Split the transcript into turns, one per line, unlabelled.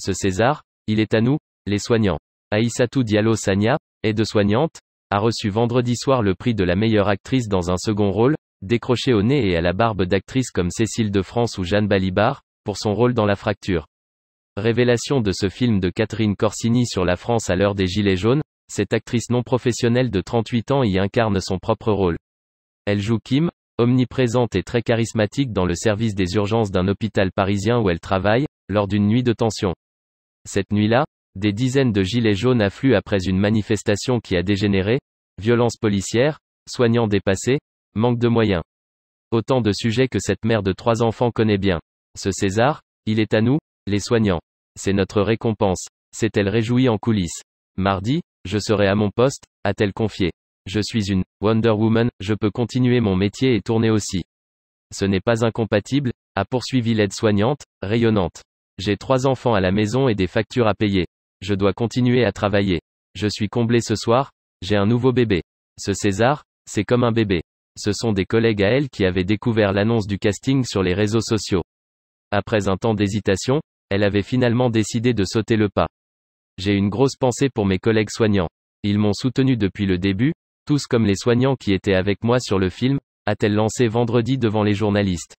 Ce César, il est à nous, les soignants. Aïssatou Diallo Sanya, aide-soignante, a reçu vendredi soir le prix de la meilleure actrice dans un second rôle, décroché au nez et à la barbe d'actrices comme Cécile de France ou Jeanne Balibar, pour son rôle dans La Fracture. Révélation de ce film de Catherine Corsini sur la France à l'heure des Gilets jaunes, cette actrice non professionnelle de 38 ans y incarne son propre rôle. Elle joue Kim, omniprésente et très charismatique dans le service des urgences d'un hôpital parisien où elle travaille, lors d'une nuit de tension. Cette nuit-là, des dizaines de gilets jaunes affluent après une manifestation qui a dégénéré, violence policière, soignants dépassés, manque de moyens. Autant de sujets que cette mère de trois enfants connaît bien. Ce César, il est à nous, les soignants. C'est notre récompense, s'est-elle réjouie en coulisses. Mardi, je serai à mon poste, a-t-elle confié. Je suis une Wonder Woman, je peux continuer mon métier et tourner aussi. Ce n'est pas incompatible, a poursuivi l'aide-soignante, rayonnante. J'ai trois enfants à la maison et des factures à payer. Je dois continuer à travailler. Je suis comblé ce soir, j'ai un nouveau bébé. Ce César, c'est comme un bébé. Ce sont des collègues à elle qui avaient découvert l'annonce du casting sur les réseaux sociaux. Après un temps d'hésitation, elle avait finalement décidé de sauter le pas. J'ai une grosse pensée pour mes collègues soignants. Ils m'ont soutenu depuis le début, tous comme les soignants qui étaient avec moi sur le film, a-t-elle lancé vendredi devant les journalistes.